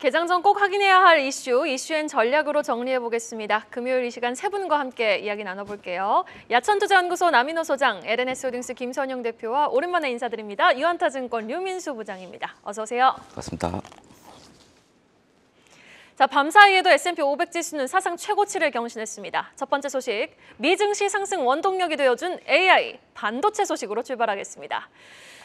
개장 전 꼭 확인해야 할 이슈, 이슈엔 전략으로 정리해보겠습니다. 금요일 이 시간 세 분과 함께 이야기 나눠볼게요. 야천투자연구소 남인호 소장, LNS호딩스 김선영 대표와 오랜만에 인사드립니다. 유한타증권 류민수 부장입니다. 어서 오세요. 반갑습니다. 자, 밤 사이에도 S&P 500 지수는 사상 최고치를 경신했습니다. 첫 번째 소식, 미 증시 상승 원동력이 되어준 AI, 반도체 소식으로 출발하겠습니다.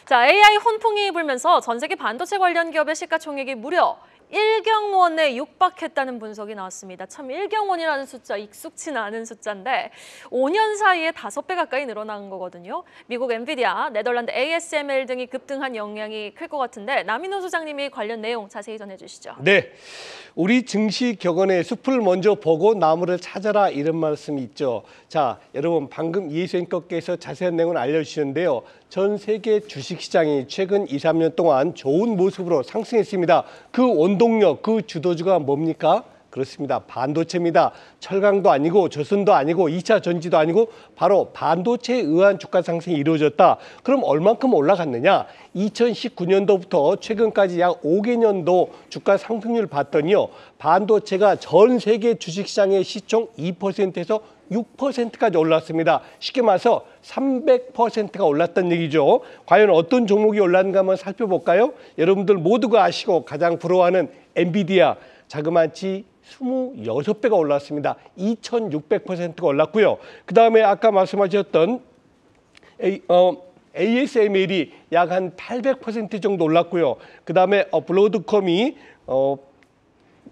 자, AI 혼풍이 불면서 전 세계 반도체 관련 기업의 시가총액이 무려 일경원에 육박했다는 분석이 나왔습니다. 참 1경원이라는 숫자 익숙치는 않은 숫자인데 5년 사이에 5배 가까이 늘어난 거거든요. 미국 엔비디아, 네덜란드 ASML 등이 급등한 영향이 클 것 같은데 남인호 소장님이 관련 내용 자세히 전해주시죠. 네, 우리 증시 격언에 숲을 먼저 보고 나무를 찾아라 이런 말씀이 있죠. 자, 여러분 방금 이혜생님께서 자세한 내용을 알려주셨는데요. 전 세계 주식시장이 최근 2, 3년 동안 좋은 모습으로 상승했습니다. 그 원동력, 그 주도주가 뭡니까? 그렇습니다. 반도체입니다. 철강도 아니고 조선도 아니고 2차 전지도 아니고 바로 반도체에 의한 주가 상승이 이루어졌다. 그럼 얼만큼 올라갔느냐? 2019년도부터 최근까지 약 5개년도 주가 상승률 봤더니요. 반도체가 전 세계 주식시장의 시총 2%에서 6%까지 올랐습니다. 쉽게 말해서 300%가 올랐던 얘기죠. 과연 어떤 종목이 올랐는가 한번 살펴볼까요? 여러분들 모두가 아시고 가장 부러워하는 엔비디아 자그마치 26배가 올랐습니다. 2,600%가 올랐고요. 그다음에 아까 말씀하셨던 A, 어, ASML이 약 한 800% 정도 올랐고요. 그다음에 업로드컴이 어,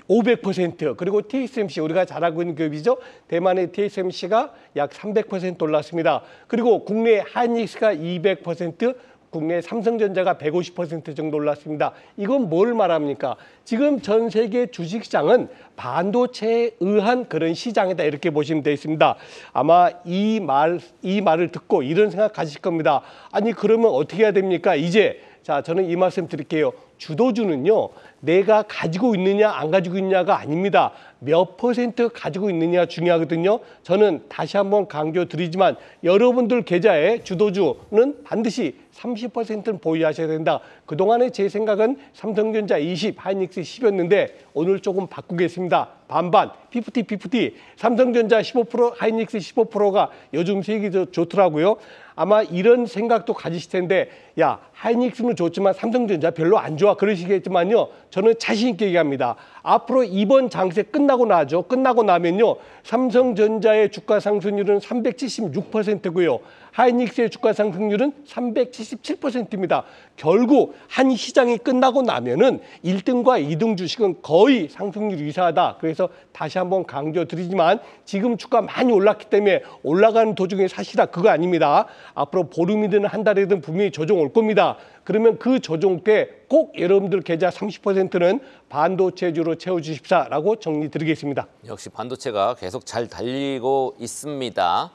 500% 그리고 TSMC 우리가 잘하고 있는 기업이죠. 대만의 TSMC가 약 300% 올랐습니다. 그리고 국내 하이닉스가 200%, 국내 삼성전자가 150% 정도 올랐습니다. 이건 뭘 말합니까? 지금 전 세계 주식시장은 반도체에 의한 그런 시장이다 이렇게 보시면 되겠습니다. 아마 이 말, 이 말을 듣고 이런 생각 가실 겁니다. 아니 그러면 어떻게 해야 됩니까? 이제 자, 저는 이 말씀 드릴게요. 주도주는요, 내가 가지고 있느냐, 안 가지고 있느냐가 아닙니다. 몇 퍼센트 가지고 있느냐 중요하거든요. 저는 다시 한번 강조드리지만 여러분들 계좌에 주도주는 반드시 30%는 보유하셔야 된다. 그동안의 제 생각은 삼성전자 20, 하이닉스 10이었는데 오늘 조금 바꾸겠습니다. 반반, 50, 50, 삼성전자 15%, 하이닉스 15%가 요즘 수익이 좋더라고요. 아마 이런 생각도 가지실 텐데 야, 하이닉스는 좋지만 삼성전자 별로 안 좋아 그러시겠지만요. 저는 자신 있게 얘기합니다. 앞으로 이번 장세 끝나고 나죠. 끝나고 나면요. 삼성전자의 주가 상승률은 376%고요. 하이닉스의 주가 상승률은 377%입니다. 결국 한 시장이 끝나고 나면은 1등과 2등 주식은 거의 상승률 유사하다. 그래서 다시 한번 강조드리지만 지금 주가 많이 올랐기 때문에 올라가는 도중에 사시다 그거 아닙니다. 앞으로 보름이든 한 달이든 분명히 조정 올 겁니다. 그러면 그 조정 때 꼭 여러분들 계좌 30%는 반도체주로 채워주십사라고 정리드리겠습니다. 역시 반도체가 계속 잘 달리고 있습니다.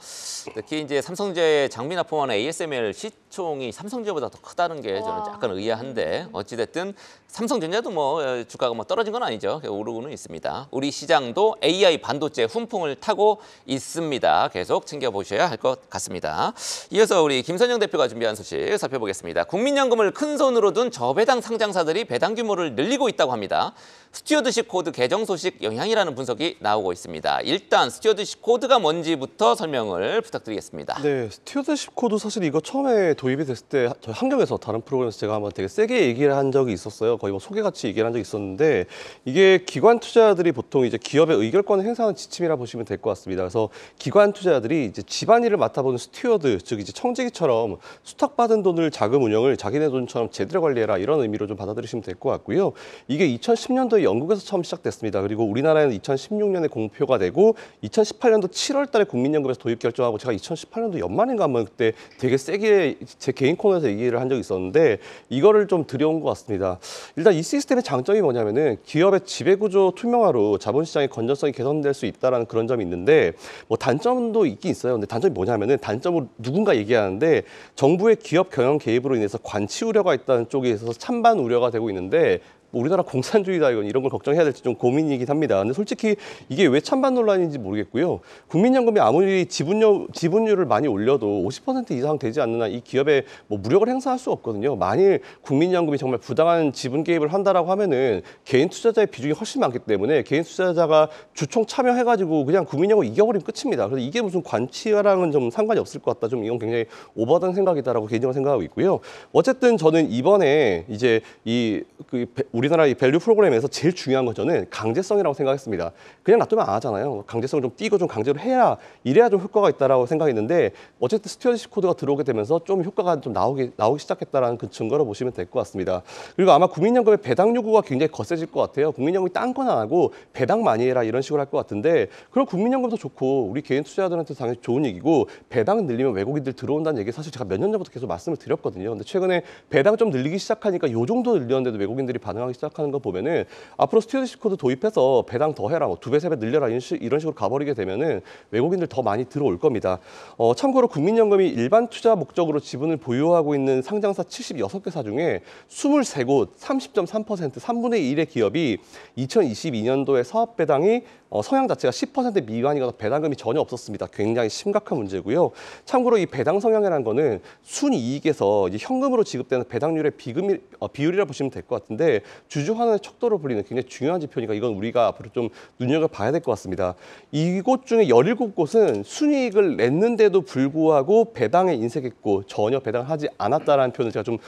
특히 이제 삼성제의 장비나 포함한 ASML 시총이 삼성제보다 더 크다는 게 저는 약간 의아한데 어찌됐든 삼성전자도 뭐 어, 주가가 뭐 떨어진 건 아니죠. 오르고는 있습니다. 우리 시장도 AI 반도체 훈풍을 타고 있습니다. 계속 챙겨보셔야 할 것 같습니다. 이어서 우리 김선영 대표가 준비한 소식 살펴보겠습니다. 국민연금을 큰 손으로 둔 저배당 상장사들이 배당 규모를 늘리고 있다고 합니다. 스튜어드십 코드 개정 소식 영향이라는 분석이 나오고 있습니다. 일단 스튜어드십 코드가 뭔지부터 설명을 부탁드리겠습니다. 네, 스튜어드십 코드 사실 이거 처음에 도입이 됐을 때 저희 환경에서 다른 프로그램에서 제가 한번 되게 세게 얘기를 한 적이 있었어요. 거의 뭐 소개같이 얘기한 를 적이 있었는데 이게 기관 투자들이 보통 이제 기업의 의결권을 행사하는 지침이라 보시면 될 것 같습니다. 그래서 기관 투자들이 이제 집안일을 맡아보는 스튜어드, 즉 이제 청지기처럼 수탁받은 돈을 자금 운영을 자기네 돈처럼 제대로 관리해라 이런 의미로 좀 받아들이시면 될 것 같고요. 이게 2010년도에 영국에서 처음 시작됐습니다. 그리고 우리나라에는 2016년에 공표가 되고 2018년도 7월 달에 국민연금에서 도입 결정하고 제가 2018년도 연말인가 한번 그때 되게 세게 제 개인 코너에서 얘기를 한 적이 있었는데 이거를 좀 들여온 것 같습니다. 일단 이 시스템의 장점이 뭐냐면은 기업의 지배구조 투명화로 자본시장의 건전성이 개선될 수 있다라는 그런 점이 있는데 뭐 단점도 있긴 있어요. 근데 단점이 뭐냐면은 단점을 누군가 얘기하는데 정부의 기업 경영 개입으로 인해서 관치 우려가 있다는 쪽에 있어서 찬반 우려가 되고 있는데 뭐 우리나라 공산주의다 이건 이런 걸 걱정해야 될지 좀 고민이긴 합니다. 근데 솔직히 이게 왜 찬반 논란인지 모르겠고요. 국민연금이 아무리 지분료, 지분율을 많이 올려도 50% 이상 되지 않는 한 이 기업에 뭐 무력을 행사할 수 없거든요. 만일 국민연금이 정말 부당한 지분 개입을 한다라고 하면은 개인 투자자의 비중이 훨씬 많기 때문에 개인 투자자가 주총 참여해가지고 그냥 국민연금 이겨버리면 끝입니다. 그래서 이게 무슨 관치와랑은 좀 상관이 없을 것 같다. 좀 이건 굉장히 오버된 생각이다라고 개인적으로 생각하고 있고요. 어쨌든 저는 이번에 이제 이그 우리나라 이 밸류 프로그램에서 제일 중요한 건 저는 강제성이라고 생각했습니다. 그냥 놔두면 안 하잖아요. 강제성을 좀 띄고 좀 강제로 해야 이래야 좀 효과가 있다라고 생각했는데 어쨌든 스튜어디십 코드가 들어오게 되면서 좀 효과가 좀 나오기 나오기 시작했다라는 그 증거로 보시면 될 것 같습니다. 그리고 아마 국민연금의 배당 요구가 굉장히 거세질 것 같아요. 국민연금이 딴 건 안 하고 배당 많이 해라 이런 식으로 할 것 같은데 그럼 국민연금도 좋고 우리 개인 투자자들한테 당연히 좋은 얘기고 배당 늘리면 외국인들 들어온다는 얘기 사실 제가 몇 년 전부터 계속 말씀을 드렸거든요. 근데 최근에 배당 좀 늘리기 시작하니까 요 정도 늘렸는데도 외국인들이 반응하는 나가기 시작하는 거 보면은 앞으로 스튜어드십 코드 도입해서 배당 더 해라, 두 배, 세 배 늘려라 이런, 식으로 가버리게 되면은 외국인들 더 많이 들어올 겁니다. 어, 참고로 국민연금이 일반 투자 목적으로 지분을 보유하고 있는 상장사 76개사 중에 23곳 30.3% 3분의 1의 기업이 2022년도에 사업 배당이 어, 성향 자체가 10% 미만이거나 배당금이 전혀 없었습니다. 굉장히 심각한 문제고요. 참고로 이 배당 성향이라는 거는 순이익에서 현금으로 지급되는 배당률의 비금이, 어, 비율이라 보시면 될 것 같은데 주주환원의 척도로 불리는 굉장히 중요한 지표니까 이건 우리가 앞으로 좀 눈여겨봐야 될 것 같습니다. 이곳 중에 열일 곳은 순이익을 냈는데도 불구하고 배당에 인색했고 전혀 배당하지 않았다라는 표현을 제가 좀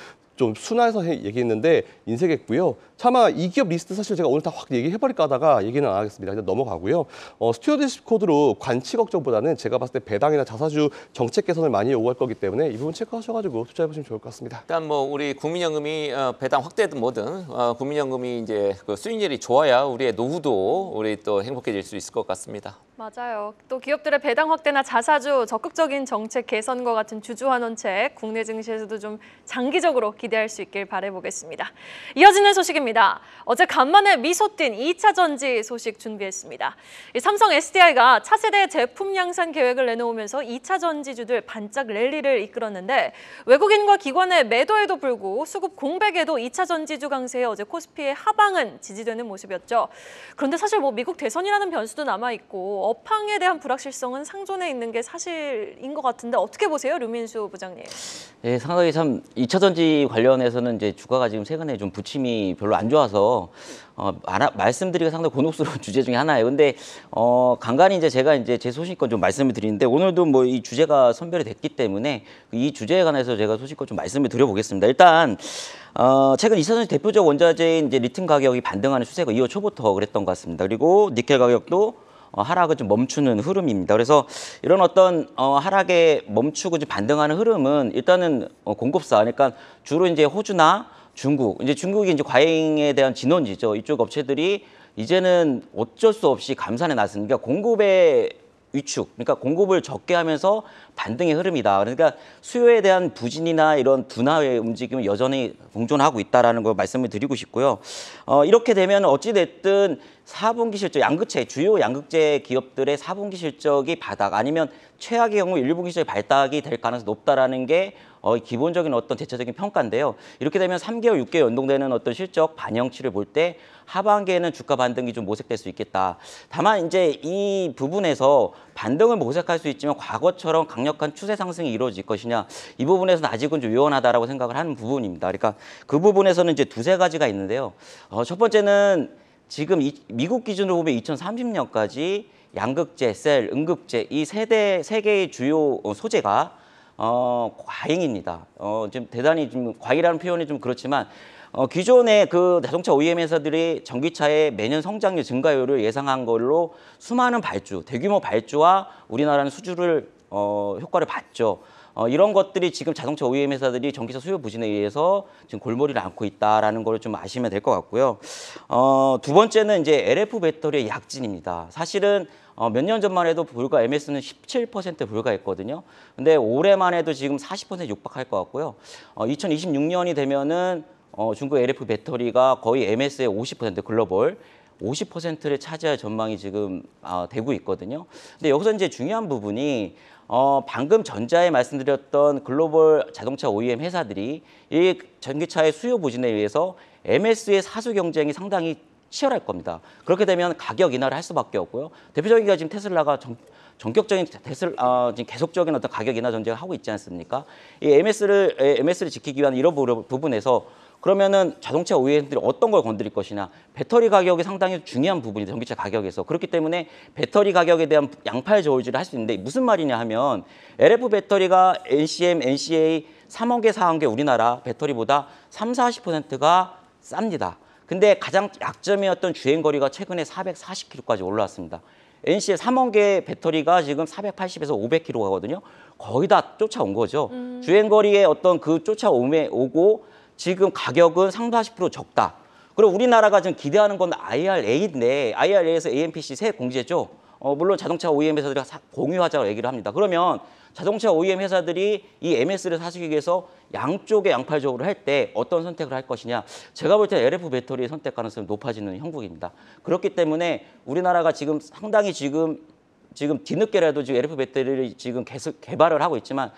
좀 순화해서 얘기했는데 인색했고요. 차마 이 기업 리스트 사실 제가 오늘 다 확 얘기해버릴까 하다가 얘기는 안 하겠습니다. 그냥 넘어가고요. 어, 스튜어디십 코드로 관치 걱정보다는 제가 봤을 때 배당이나 자사주 정책 개선을 많이 요구할 거기 때문에 이 부분 체크하셔가지고 투자해보시면 좋을 것 같습니다. 일단 뭐 우리 국민연금이 어, 배당 확대든 뭐든 어, 국민연금이 이제 그 수익률이 좋아야 우리의 노후도 우리 또 행복해질 수 있을 것 같습니다. 맞아요. 또 기업들의 배당 확대나 자사주 적극적인 정책 개선과 같은 주주환원책 국내 증시에서도 좀 장기적으로 기대할 수 있길 바라보겠습니다 이어지는 소식입니다. 어제 간만에 미소 띈 2차 전지 소식 준비했습니다. 삼성 SDI가 차세대 제품 양산 계획을 내놓으면서 2차 전지주들 반짝 랠리를 이끌었는데 외국인과 기관의 매도에도 불구 수급 공백에도 2차 전지주 강세에 어제 코스피의 하방은 지지되는 모습이었죠. 그런데 사실 뭐 미국 대선이라는 변수도 남아있고 업황에 대한 불확실성은 상존해 있는 게 사실인 것 같은데 어떻게 보세요, 류민수 부장님? 예, 상당히 참 2차 전지 관련해서는 이제 주가가 지금 최근에 좀 부침이 별로 안 좋아서 어, 알아, 말씀드리기가 상당히 곤혹스러운 주제 중에 하나예요. 근데 어, 간간히 이제 제가 이제 제 소식권 좀 말씀을 드리는데 오늘도 뭐 이 주제가 선별이 됐기 때문에 이 주제에 관해서 제가 소식권 좀 말씀을 드려보겠습니다. 일단 어, 최근 이차전지 대표적 원자재인 이제 리튬 가격이 반등하는 추세가 2월 초부터 그랬던 것 같습니다. 그리고 니켈 가격도 어, 하락을 좀 멈추는 흐름입니다. 그래서 이런 어떤 어, 하락에 멈추고 반등하는 흐름은 일단은 어, 공급사, 그러니까 주로 이제 호주나 중국, 이제 중국이 이제 과잉에 대한 진원지죠. 이쪽 업체들이 이제는 어쩔 수 없이 감산에 나선 그러니까 공급에 위축, 그러니까 공급을 적게 하면서 반등의 흐름이다. 그러니까 수요에 대한 부진이나 이런 분화의 움직임은 여전히 공존하고 있다라는 걸 말씀을 드리고 싶고요. 어, 이렇게 되면 어찌 됐든 4분기 실적 양극재 주요 양극재 기업들의 4분기 실적이 바닥 아니면 최악의 경우 1분기 실적이 발달이될 가능성이 높다라는 게 어, 기본적인 어떤 대체적인 평가인데요. 이렇게 되면 3개월, 6개월 연동되는 어떤 실적 반영치를 볼 때 하반기에는 주가 반등이 좀 모색될 수 있겠다. 다만 이제 이 부분에서 반등을 모색할 수 있지만 과거처럼 강력 강력한 추세 상승이 이루어질 것이냐 이 부분에서는 아직은 좀 유연하다라고 생각을 하는 부분입니다. 그러니까 그 부분에서는 이제 두세 가지가 있는데요. 어, 첫 번째는 지금 이, 미국 기준으로 보면 2030년까지 양극재, 셀, 응급재이 세대 세 개의 주요 소재가 어, 과잉입니다. 어, 지금 대단히 좀 과잉이라는 표현이 좀 그렇지만 어, 기존의 그 자동차 OEM 회사들이 전기차의 매년 성장률 증가율을 예상한 걸로 수많은 발주, 대규모 발주와 우리나라는 수주를 어, 효과를 봤죠. 어, 이런 것들이 지금 자동차 OEM 회사들이 전기차 수요 부진에 의해서 지금 골머리를 앓고 있다라는 걸 좀 아시면 될 것 같고요. 어, 두 번째는 이제 LF 배터리의 약진입니다. 사실은 어, 몇 년 전만 해도 불과 MS는 17%에 불과했거든요. 근데 올해만 해도 지금 40% 육박할 것 같고요. 어, 2026년이 되면은 어, 중국 LF 배터리가 거의 MS의 50% 글로벌 50%를 차지할 전망이 지금 아, 되고 있거든요. 근데 여기서 이제 중요한 부분이 어, 방금 전자에 말씀드렸던 글로벌 자동차 OEM 회사들이 이 전기차의 수요 부진에 의해서 MS의 사수 경쟁이 상당히 치열할 겁니다. 그렇게 되면 가격 인하를 할 수밖에 없고요. 대표적인 게 지금 테슬라가 정, 전격적인 테슬 어, 지금 계속적인 어떤 가격 인하 전쟁을 하고 있지 않습니까? 이 MS를 MS를 지키기 위한 이런 부분에서 그러면은 자동차 OEM들이 어떤 걸 건드릴 것이냐 배터리 가격이 상당히 중요한 부분이다 전기차 가격에서 그렇기 때문에 배터리 가격에 대한 양팔 저울질을 할 수 있는데 무슨 말이냐 하면 LF 배터리가 NCM, NCA 3억에 4한 게 우리나라 배터리보다 3, 40%가 쌉니다. 근데 가장 약점이었던 주행거리가 최근에 440km까지 올라왔습니다. NC의 3억개 배터리가 지금 480에서 500km 가거든요. 거의 다 쫓아온 거죠. 음. 주행거리에 어떤 그 쫓아오고 지금 가격은 상도 40% 적다. 그리고 우리나라가 지금 기대하는 건 IRA인데 네, IRA에서 AMPC 세 공제죠. 어, 물론 자동차 OEM 회사들이 공유하자고 얘기를 합니다. 그러면 자동차 OEM 회사들이 이 MS를 사시기 위해서 양쪽에 양팔적으로 할 때 어떤 선택을 할 것이냐. 제가 볼 때 LF 배터리의 선택 가능성이 높아지는 형국입니다. 그렇기 때문에 우리나라가 지금 상당히 지금 지금 뒤늦게라도 지금 LF 배터리를 지금 계속 개발을 하고 있지만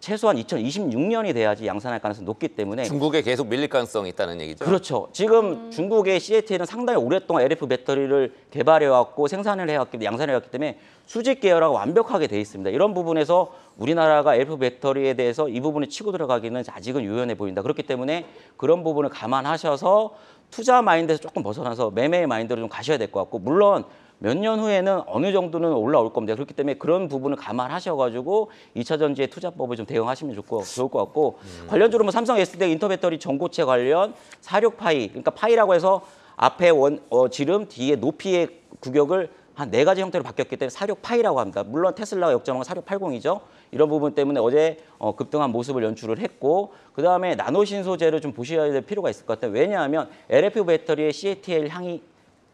최소한 2026년이 돼야지 양산할 가능성이 높기 때문에 중국에 계속 밀릴 가능성이 있다는 얘기죠. 그렇죠. 지금 음. 중국의 c a t 는 상당히 오랫동안 LF 배터리를 개발해왔고 생산을 해왔기 때문에 양산해왔기 때문에 수직 계열하고 완벽하게 돼 있습니다. 이런 부분에서 우리나라가 LF 배터리에 대해서 이부분에 치고 들어가기는 아직은 유연해 보인다. 그렇기 때문에 그런 부분을 감안하셔서 투자 마인드에서 조금 벗어나서 매매의 마인드로 좀 가셔야 될 것 같고 물론 몇년 후에는 어느 정도는 올라올 겁니다. 그렇기 때문에 그런 부분을 감안하셔가지고 2차 전지의 투자법을 좀 대응하시면 좋고, 좋을 것 같고 음. 관련적으로 뭐 삼성 S대 인터배터리 전고체 관련 사륙파이 그러니까 파이라고 해서 앞에 원, 어, 지름, 뒤에 높이의 구격을 한 네 가지 형태로 바뀌었기 때문에 사륙파이라고 합니다. 물론 테슬라 역전한 사륙팔공이죠 이런 부분 때문에 어제 어, 급등한 모습을 연출을 했고 그다음에 나노 신소재를 좀 보셔야 될 필요가 있을 것 같아요. 왜냐하면 LFP 배터리의 CATL 향이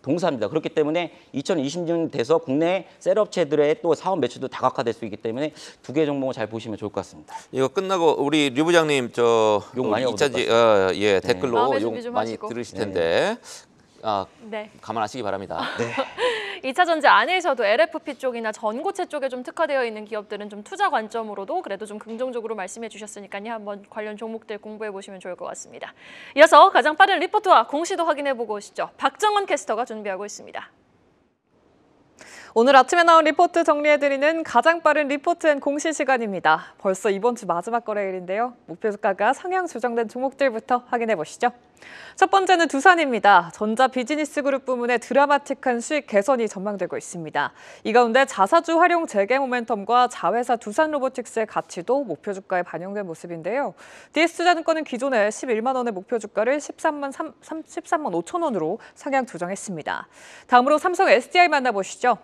동사입니다. 그렇기 때문에 2020년 돼서 국내 셀업체들의 또 사업 매출도 다각화될 수 있기 때문에 두개 종목을 잘 보시면 좋을 것 같습니다. 이거 끝나고 우리 류 부장님 저용 많이 이자지 어, 예 댓글로 용 네. 많이 들으실 네. 텐데 네. 아, 네. 감안하시기 바랍니다. 네. 2차 전지 안에서도 LFP 쪽이나 전고체 쪽에 좀 특화되어 있는 기업들은 좀 투자 관점으로도 그래도 좀 긍정적으로 말씀해 주셨으니까요. 한번 관련 종목들 공부해 보시면 좋을 것 같습니다. 이어서 가장 빠른 리포트와 공시도 확인해 보고 오시죠. 박정원 캐스터가 준비하고 있습니다. 오늘 아침에 나온 리포트 정리해드리는 가장 빠른 리포트 앤 공시 시간입니다. 벌써 이번 주 마지막 거래일인데요. 목표 주가가 상향 조정된 종목들부터 확인해 보시죠. 첫 번째는 두산입니다. 전자 비즈니스 그룹 부문의 드라마틱한 수익 개선이 전망되고 있습니다. 이 가운데 자사주 활용 재개 모멘텀과 자회사 두산 로보틱스의 가치도 목표 주가에 반영된 모습인데요. DS투자증권은 기존의 11만 원의 목표 주가를 13만, 3, 13만 5천 원으로 상향 조정했습니다. 다음으로 삼성 SDI 만나보시죠.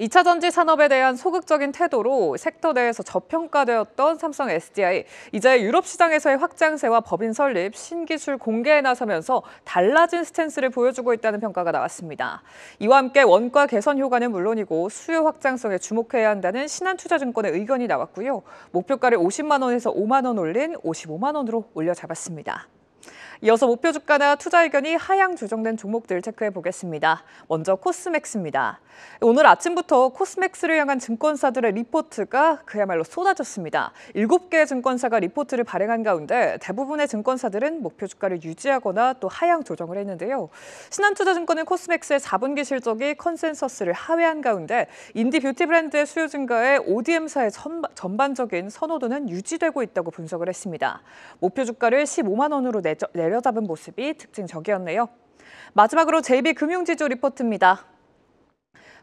2차 전지 산업에 대한 소극적인 태도로 섹터 내에서 저평가되었던 삼성 SDI, 이제 유럽 시장에서의 확장세와 법인 설립, 신기술 공개에 나서면서 달라진 스탠스를 보여주고 있다는 평가가 나왔습니다. 이와 함께 원가 개선 효과는 물론이고 수요 확장성에 주목해야 한다는 신한투자증권의 의견이 나왔고요. 목표가를 50만 원에서 5만 원 올린 55만 원으로 올려잡았습니다. 이어서 목표 주가나 투자 의견이 하향 조정된 종목들 체크해 보겠습니다. 먼저 코스맥스입니다. 오늘 아침부터 코스맥스를 향한 증권사들의 리포트가 그야말로 쏟아졌습니다. 7개 의 증권사가 리포트를 발행한 가운데 대부분의 증권사들은 목표 주가를 유지하거나 또 하향 조정을 했는데요. 신한투자증권은 코스맥스의 4분기 실적이 컨센서스를 하회한 가운데 인디 뷰티 브랜드의 수요 증가에 ODM사의 전반적인 선호도는 유지되고 있다고 분석을 했습니다. 목표 주가를 15만 원으로 내정, 내려다본 모습이 특징적이었네요. 마지막으로 JB금융지주 리포트입니다.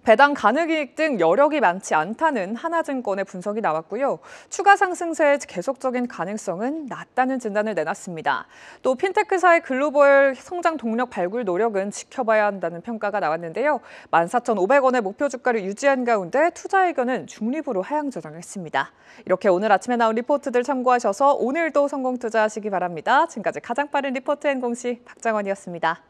배당 가흑이익등 여력이 많지 않다는 하나증권의 분석이 나왔고요. 추가 상승세의 계속적인 가능성은 낮다는 진단을 내놨습니다. 또 핀테크사의 글로벌 성장 동력 발굴 노력은 지켜봐야 한다는 평가가 나왔는데요. 14,500원의 목표 주가를 유지한 가운데 투자 의견은 중립으로 하향 조정했습니다. 이렇게 오늘 아침에 나온 리포트들 참고하셔서 오늘도 성공 투자하시기 바랍니다. 지금까지 가장 빠른 리포트 앤 공시 박정원이었습니다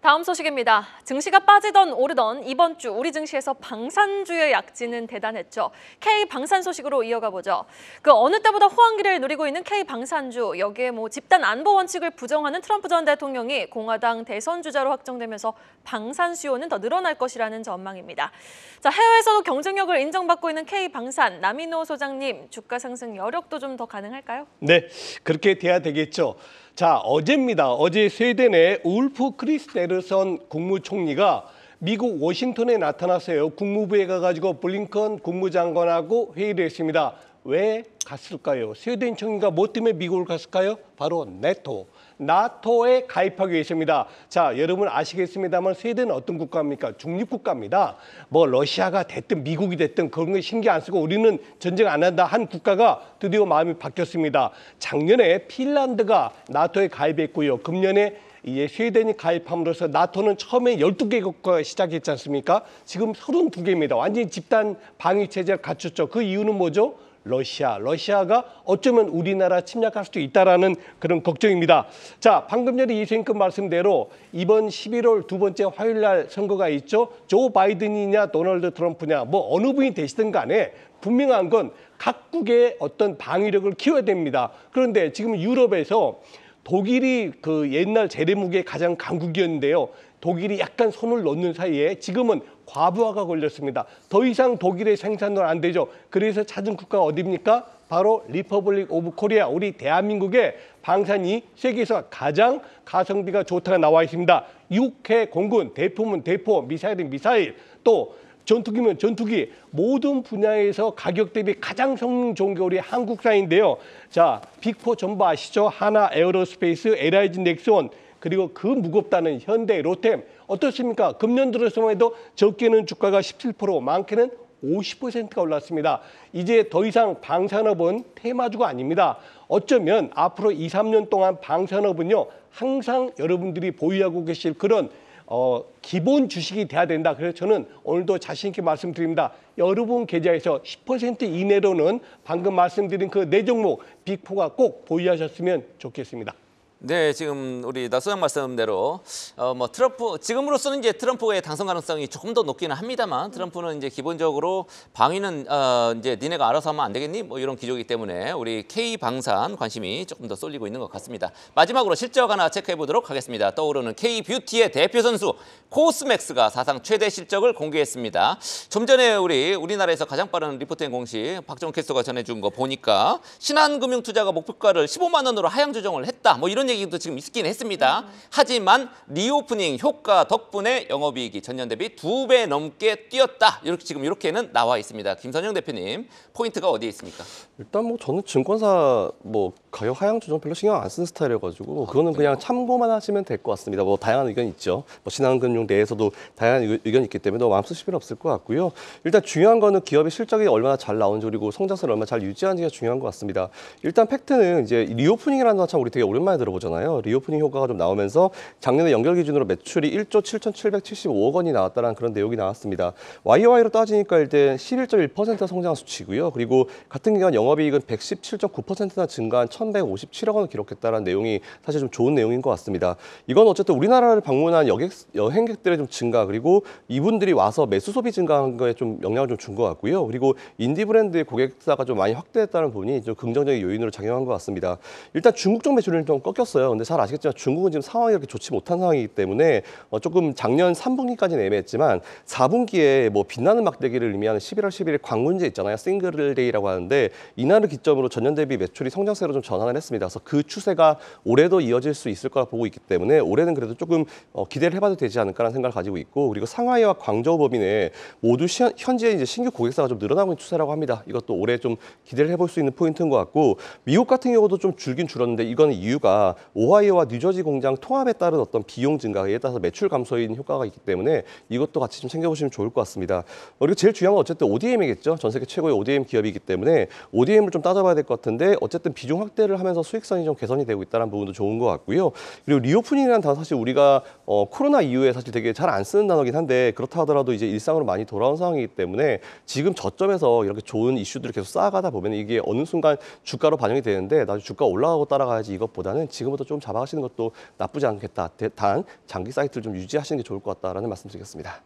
다음 소식입니다. 증시가 빠지던 오르던 이번 주 우리 증시에서 방산주의 약진은 대단했죠. K방산 소식으로 이어가 보죠. 그 어느 때보다 호황기를 누리고 있는 K방산주 여기에 뭐 집단 안보 원칙을 부정하는 트럼프 전 대통령이 공화당 대선 주자로 확정되면서 방산 수요는 더 늘어날 것이라는 전망입니다. 자, 해외에서도 경쟁력을 인정받고 있는 K방산 나미노 소장님 주가 상승 여력도 좀 더 가능할까요? 네, 그렇게 돼야 되겠죠. 자, 어제입니다. 어제 스웨덴 의 울프 크리스테르선 국무총리가 미국 워싱턴에 나타났어요. 국무부에 가가지고 블링컨 국무장관하고 회의를 했습니다. 왜 갔을까요? 스웨덴 총리가 뭐 때문에 미국을 갔을까요? 바로 네토. 나토에 가입하기 위해서입니다. 자, 여러분 아시겠습니다만 스웨덴은 어떤 국가입니까? 중립국가입니다. 뭐 러시아가 됐든 미국이 됐든 그런 거 신경 안 쓰고 우리는 전쟁 안 한다 한 국가가 드디어 마음이 바뀌었습니다. 작년에 핀란드가 나토에 가입했고요. 금년에 이제 스웨덴이 가입함으로써 나토는 처음에 열두 개 국가 시작했지 않습니까? 지금 서른 두개입니다 완전히 집단 방위 체제를 갖췄죠. 그 이유는 뭐죠? 러시아. 러시아가 어쩌면 우리나라 침략할 수도 있다라는 그런 걱정입니다. 자, 방금 전에 이수행급 말씀대로 이번 11월 두 번째 화요일 날 선거가 있죠. 조 바이든이냐 도널드 트럼프냐 뭐 어느 분이 되시든 간에 분명한 건 각국의 어떤 방위력을 키워야 됩니다. 그런데 지금 유럽에서 독일이 그 옛날 재래무기의 가장 강국이었는데요. 독일이 약간 손을 놓는 사이에 지금은 과부하가 걸렸습니다. 더 이상 독일의 생산은 안 되죠. 그래서 찾은 국가가 어디입니까? 바로 리퍼블릭 오브 코리아, 우리 대한민국의 방산이 세계에서 가장 가성비가 좋다고 나와 있습니다. 육해 공군, 대포면 대포, 미사일은 미사일, 또 전투기면 전투기 모든 분야에서 가격 대비 가장 성능 좋은 게 우리 한국산인데요 자, 빅포 전부 아시죠? 하나 에어로스페이스, LIG 넥스원 그리고 그 무겁다는 현대, 로템 어떻습니까? 금년 들어서만 해도 적게는 주가가 17%, 많게는 50%가 올랐습니다. 이제 더 이상 방산업은 테마주가 아닙니다. 어쩌면 앞으로 2, 3년 동안 방산업은요, 항상 여러분들이 보유하고 계실 그런 어, 기본 주식이 돼야 된다. 그래서 저는 오늘도 자신 있게 말씀드립니다. 여러분 계좌에서 10% 이내로는 방금 말씀드린 그 네 종목 빅포가 꼭 보유하셨으면 좋겠습니다. 네, 지금 우리 나소영 말씀대로 어, 뭐 트럼프 지금으로서는 이제 트럼프의 당선 가능성이 조금 더 높기는 합니다만 트럼프는 이제 기본적으로 방위는 어, 이제 니네가 알아서 하면 안 되겠니? 뭐 이런 기조이기 때문에 우리 K 방산 관심이 조금 더 쏠리고 있는 것 같습니다. 마지막으로 실적 하나 체크해 보도록 하겠습니다. 떠오르는 K 뷰티의 대표 선수 코스맥스가 사상 최대 실적을 공개했습니다. 좀 전에 우리 우리나라에서 가장 빠른 리포팅 공시 박정캐스터가 전해준 거 보니까 신한금융투자가 목표가를 15만 원으로 하향 조정을 했다. 뭐 이런 이런 얘기도 지금 있긴 했습니다. 음. 하지만 리오프닝 효과 덕분에 영업이익이 전년 대비 두 배 넘게 뛰었다. 이렇게 지금 이렇게는 나와 있습니다. 김선영 대표님 포인트가 어디에 있습니까? 일단 뭐 저는 증권사 뭐 가격 하향 조정 별로 신경 안 쓰는 스타일이어가지고 뭐 그거는 그냥 참고만 하시면 될 것 같습니다. 뭐 다양한 의견 있죠. 뭐 신한금융 내에서도 다양한 의견 이 있기 때문에 너무 마음 쓰실 필요 없을 것 같고요. 일단 중요한 거는 기업의 실적이 얼마나 잘 나온지 그리고 성장세를 얼마나 잘 유지하는지가 중요한 것 같습니다. 일단 팩트는 이제 리오프닝이라는 단어 참 우리 되게 오랜만에 들어보 나잖아요 리오프닝 효과가 좀 나오면서 작년에 연결 기준으로 매출이 1조 7,775억 원이 나왔다는 라 그런 내용이 나왔습니다. YOY로 따지니까 일단 11.1% 성장 수치고요. 그리고 같은 기간 영업이익은 117.9%나 증가한 1,157억 원을 기록했다는 라 내용이 사실 좀 좋은 내용인 것 같습니다. 이건 어쨌든 우리나라를 방문한 여객, 여행객들의 좀 증가 그리고 이분들이 와서 매수 소비 증가한 거에 좀 영향을 좀준것 같고요. 그리고 인디 브랜드의 고객사가 좀 많이 확대했다는 부분이 좀 긍정적인 요인으로 작용한 것 같습니다. 일단 중국 쪽 매출은 좀 꺾였 했었어요. 근데 잘 아시겠지만 중국은 지금 상황이 그렇게 좋지 못한 상황이기 때문에 어, 조금 작년 3분기까지는 애매했지만 4분기에 뭐 빛나는 막대기를 의미하는 11월 11일 광군제 있잖아요. 싱글데이라고 하는데 이날을 기점으로 전년 대비 매출이 성장세로 좀 전환을 했습니다. 그래서 그 추세가 올해도 이어질 수 있을 거라 보고 있기 때문에 올해는 그래도 조금 어, 기대를 해봐도 되지 않을까라는 생각을 가지고 있고 그리고 상하이와 광저우 법인에 모두 시, 현재 이제 신규 고객사가 좀 늘어나고 있는 추세라고 합니다. 이것도 올해 좀 기대를 해볼 수 있는 포인트인 것 같고 미국 같은 경우도 좀 줄긴 줄었는데 이거는 이유가 오하이오와 뉴저지 공장 통합에 따른 어떤 비용 증가, 에 따라서 매출 감소인 효과가 있기 때문에 이것도 같이 좀 챙겨보시면 좋을 것 같습니다. 어, 그리고 제일 중요한 건 어쨌든 ODM이겠죠. 전 세계 최고의 ODM 기업이기 때문에 ODM을 좀 따져봐야 될 것 같은데 어쨌든 비중 확대를 하면서 수익성이 좀 개선이 되고 있다는 부분도 좋은 것 같고요. 그리고 리오프닝이라는 단어 사실 우리가 어, 코로나 이후에 사실 되게 잘 안 쓰는 단어긴 한데 그렇다 하더라도 이제 일상으로 많이 돌아온 상황이기 때문에 지금 저점에서 이렇게 좋은 이슈들을 계속 쌓아가다 보면 이게 어느 순간 주가로 반영이 되는데 나중에 주가 올라가고 따라가야지 이것보다는 지금 지금부터 좀 잡아가시는 것도 나쁘지 않겠다. 단 장기 사이트를 좀 유지하시는 게 좋을 것 같다라는 말씀드리겠습니다.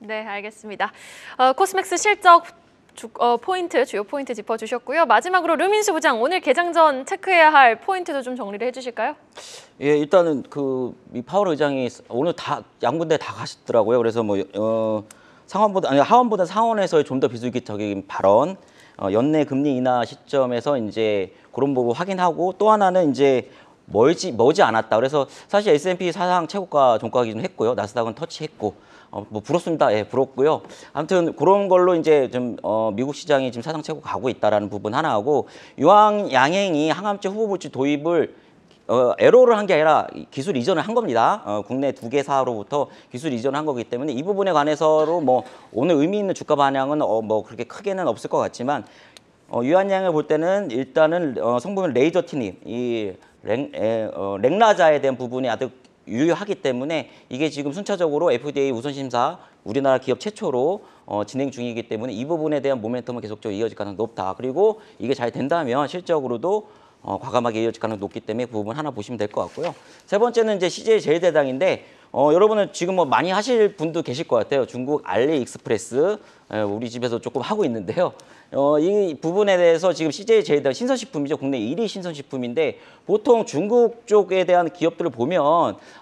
네, 알겠습니다. 어, 코스맥스 실적 주, 어, 포인트, 주요 포인트 짚어주셨고요. 마지막으로 루민수 부장, 오늘 개장 전 체크해야 할 포인트도 좀 정리를 해주실까요? 예, 일단은 그이 파월 의장이 오늘 다 양분대 다 가시더라고요. 그래서 뭐 어, 상원보다 아니 하원보다 상원에서의 좀 더 비수기적인 발언, 어, 연내 금리 인하 시점에서 이제 그런 부분 확인하고 또 하나는 이제 멀지 멀지 않았다. 그래서 사실 S&P 사상 최고가 종가 기준했고요. 나스닥은 터치했고 어, 뭐 부럽습니다. 예, 부럽고요. 아무튼 그런 걸로 이제 좀 어, 미국 시장이 지금 사상 최고 가고 있다라는 부분 하나하고 유황 양행이 항암제 후보 물질 도입을 어, 에로를 한 게 아니라 기술 이전을 한 겁니다. 어, 국내 두 개사로부터 기술 이전을 한 거기 때문에 이 부분에 관해서로 뭐 오늘 의미 있는 주가 반향은 어, 뭐 그렇게 크게는 없을 것 같지만 어, 유한양을 볼 때는 일단은 어, 성분 레이저 티이이 랭, 에, 어, 랭라자에 대한 부분이 아주 유효하기 때문에 이게 지금 순차적으로 FDA 우선심사 우리나라 기업 최초로 어, 진행 중이기 때문에 이 부분에 대한 모멘텀은 계속적으로 이어질 가능성이 높다. 그리고 이게 잘 된다면 실적으로도 어, 과감하게 이어질 가능성이 높기 때문에 그 부분 하나 보시면 될 것 같고요. 세 번째는 이제 CJ 제일대당인데 어, 여러분은 지금 뭐 많이 하실 분도 계실 것 같아요. 중국 알리익스프레스 에, 예, 우리 집에서 조금 하고 있는데요. 어, 이 부분에 대해서 지금 CJ 제일대당 신선식품이죠. 국내 1위 신선식품인데 보통 중국 쪽에 대한 기업들을 보면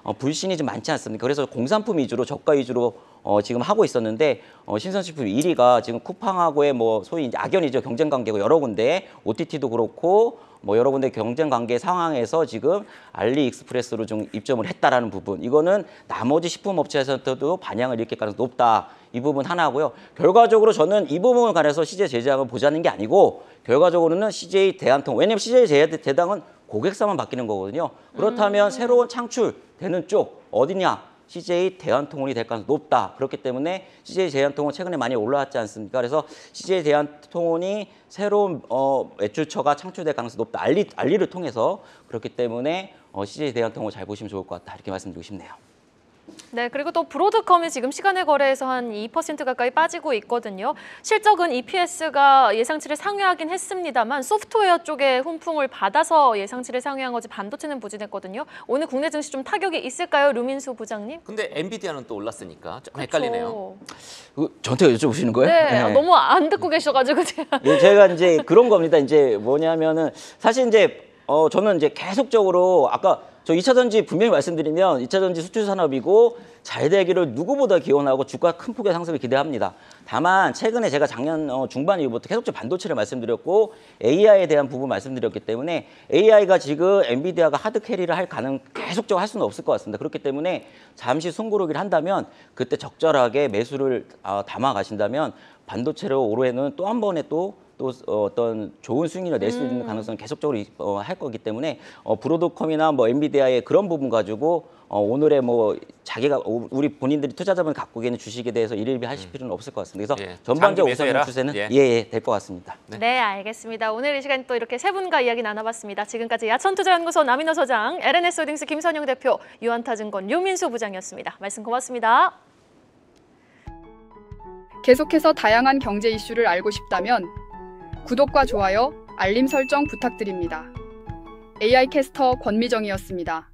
어, 불신이 좀 많지 않습니까? 그래서 공산품 위주로 저가 위주로 어, 지금 하고 있었는데 어, 신선식품 1위가 지금 쿠팡하고의 뭐 소위 이제 악연이죠 경쟁 관계고 여러 군데 OTT도 그렇고 뭐 여러 군데 경쟁 관계 상황에서 지금 알리익스프레스로 좀 입점을 했다라는 부분 이거는 나머지 식품 업체에서도 반향을 일으킬 가능성이 높다. 이 부분 하나고요. 결과적으로 저는 이 부분을 관해서 CJ 제재당을 보자는 게 아니고 결과적으로는 CJ 대한통 왜냐면 CJ 제재당은 고객사만 바뀌는 거거든요. 그렇다면 음. 새로운 창출되는 쪽 어디냐? CJ 대한통운이 될 가능성이 높다. 그렇기 때문에 CJ 대한통운 최근에 많이 올라왔지 않습니까? 그래서 CJ 대한통운이 새로운 어, 매출처가 창출될 가능성이 높다. 알리, 알리를 통해서 그렇기 때문에 어, CJ 대한통운 잘 보시면 좋을 것 같다. 이렇게 말씀드리고 싶네요. 네, 그리고 또 브로드컴이 지금 시간의 거래에서 한 2% 가까이 빠지고 있거든요. 실적은 EPS가 예상치를 상회하긴 했습니다만 소프트웨어 쪽에 훈풍을 받아서 예상치를 상회한 거지 반도체는 부진했거든요. 오늘 국내 증시 좀 타격이 있을까요, 루민수 부장님? 근데 엔비디아는 또 올랐으니까 좀 헷갈리네요. 그 저한테 여쭤보시는 거예요? 네, 네. 너무 안 듣고 계셔가지고 제가. 예, 제가 이제 그런 겁니다. 이제 뭐냐면은 사실 이제 어 저는 이제 계속적으로 아까 저 2차 전지 분명히 말씀드리면 2차 전지 수출 산업이고 잘 되기를 누구보다 기원하고 주가 큰 폭의 상승을 기대합니다. 다만 최근에 제가 작년 어, 중반 이후부터 계속적 반도체를 말씀드렸고 AI에 대한 부분 말씀드렸기 때문에 AI가 지금 엔비디아가 하드 캐리를 할 가능 계속적으로 할 수는 없을 것 같습니다. 그렇기 때문에 잠시 숨고르기를 한다면 그때 적절하게 매수를 아, 담아 가신다면 반도체로 올해는 또한번에또 또 어, 어떤 좋은 수익률을 낼 수 있는 음. 가능성을 계속적으로 어, 할 거기 때문에 어, 브로드컴이나 뭐 엔비디아의 그런 부분 가지고 어, 오늘의 뭐 자기가 우리 본인들이 투자자분 갖고 있는 주식에 대해서 일일이 음. 하실 필요는 없을 것 같습니다. 그래서 예. 전반적 으로 우선 추세는 예될 예, 예, 예 것 같습니다. 네. 네. 알겠습니다. 오늘 이 시간 또 이렇게 세 분과 이야기 나눠봤습니다. 지금까지 야천투자연구소 남인호 소장, LNS 오딩스 김선영 대표, 유한타증권 유민수 부장이었습니다. 말씀 고맙습니다. 계속해서 다양한 경제 이슈를 알고 싶다면 구독과 좋아요, 알림 설정 부탁드립니다. AI 캐스터 권미정이었습니다.